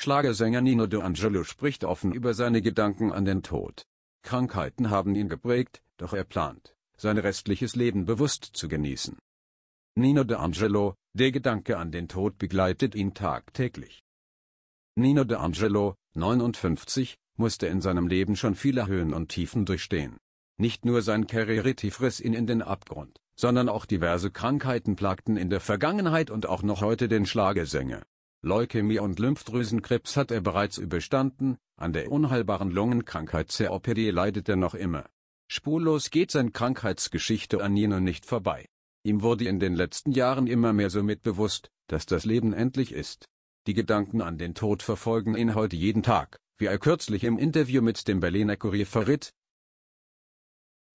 Schlagersänger Nino De Angelo spricht offen über seine Gedanken an den Tod. Krankheiten haben ihn geprägt, doch er plant, sein restliches Leben bewusst zu genießen. Nino De Angelo, der Gedanke an den Tod begleitet ihn tagtäglich. Nino De Angelo, 59, musste in seinem Leben schon viele Höhen und Tiefen durchstehen. Nicht nur sein Karrieretief friss ihn in den Abgrund, sondern auch diverse Krankheiten plagten in der Vergangenheit und auch noch heute den Schlagersänger. Leukämie und Lymphdrüsenkrebs hat er bereits überstanden, an der unheilbaren Lungenkrankheit COPD leidet er noch immer. Spurlos geht sein Krankheitsgeschichte an Nino nicht vorbei. Ihm wurde in den letzten Jahren immer mehr so mitbewusst, dass das Leben endlich ist. Die Gedanken an den Tod verfolgen ihn heute jeden Tag, wie er kürzlich im Interview mit dem Berliner Kurier verritt.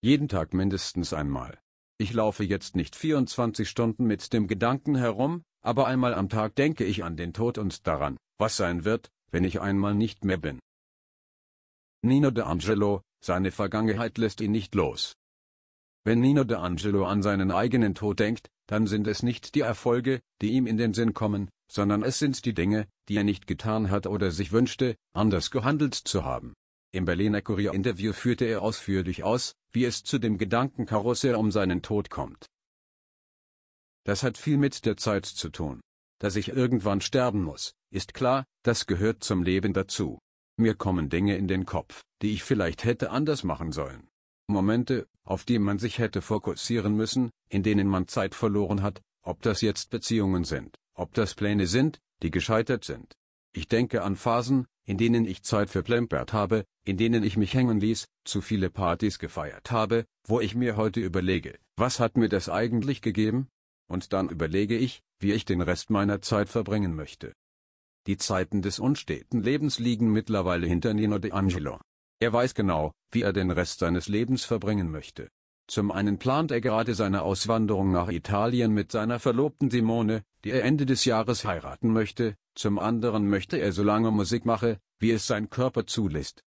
Jeden Tag mindestens einmal. Ich laufe jetzt nicht 24 Stunden mit dem Gedanken herum, aber einmal am Tag denke ich an den Tod und daran, was sein wird, wenn ich einmal nicht mehr bin. Nino de Angelo, seine Vergangenheit lässt ihn nicht los. Wenn Nino de Angelo an seinen eigenen Tod denkt, dann sind es nicht die Erfolge, die ihm in den Sinn kommen, sondern es sind die Dinge, die er nicht getan hat oder sich wünschte, anders gehandelt zu haben. Im Berliner Kurier-Interview führte er ausführlich aus, wie es zu dem Gedankenkarussell um seinen Tod kommt. Das hat viel mit der Zeit zu tun. Dass ich irgendwann sterben muss, ist klar, das gehört zum Leben dazu. Mir kommen Dinge in den Kopf, die ich vielleicht hätte anders machen sollen. Momente, auf die man sich hätte fokussieren müssen, in denen man Zeit verloren hat, ob das jetzt Beziehungen sind, ob das Pläne sind, die gescheitert sind. Ich denke an Phasen, in denen ich Zeit verplempert habe, in denen ich mich hängen ließ, zu viele Partys gefeiert habe, wo ich mir heute überlege, was hat mir das eigentlich gegeben? und dann überlege ich, wie ich den Rest meiner Zeit verbringen möchte. Die Zeiten des unsteten Lebens liegen mittlerweile hinter Nino De Angelo. Er weiß genau, wie er den Rest seines Lebens verbringen möchte. Zum einen plant er gerade seine Auswanderung nach Italien mit seiner Verlobten Simone, die er Ende des Jahres heiraten möchte, zum anderen möchte er so lange Musik machen, wie es sein Körper zulässt.